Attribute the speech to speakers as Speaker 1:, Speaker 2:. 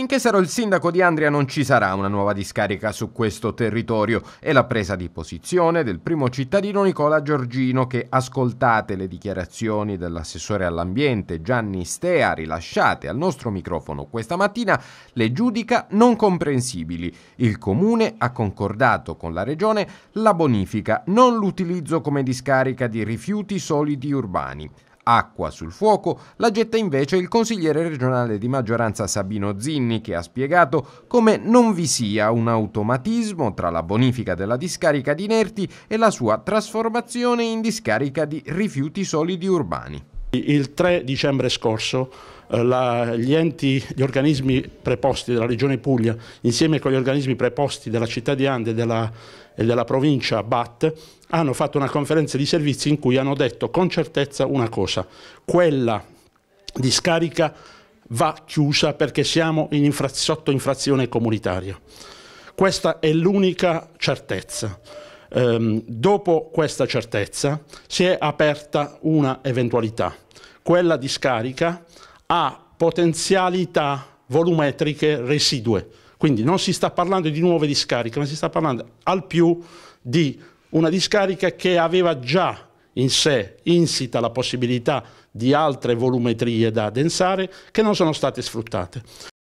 Speaker 1: Finché sarò il sindaco di Andria non ci sarà una nuova discarica su questo territorio È la presa di posizione del primo cittadino Nicola Giorgino che ascoltate le dichiarazioni dell'assessore all'ambiente Gianni Stea rilasciate al nostro microfono questa mattina le giudica non comprensibili. Il comune ha concordato con la regione la bonifica, non l'utilizzo come discarica di rifiuti solidi urbani. Acqua sul fuoco la getta invece il consigliere regionale di maggioranza Sabino Zinni che ha spiegato come non vi sia un automatismo tra la bonifica della discarica di inerti e la sua trasformazione in discarica di rifiuti solidi
Speaker 2: urbani. Il 3 dicembre scorso eh, la, gli enti, gli organismi preposti della Regione Puglia insieme con gli organismi preposti della città di Ande e della, e della provincia BAT hanno fatto una conferenza di servizi in cui hanno detto con certezza una cosa, quella discarica va chiusa perché siamo in infra sotto infrazione comunitaria. Questa è l'unica certezza ehm, dopo questa certezza si è aperta una eventualità, quella di scarica a potenzialità volumetriche residue. Quindi non si sta parlando di nuove discariche, ma si sta parlando al più di una discarica che aveva già in sé insita la possibilità di altre volumetrie da densare che non sono state sfruttate.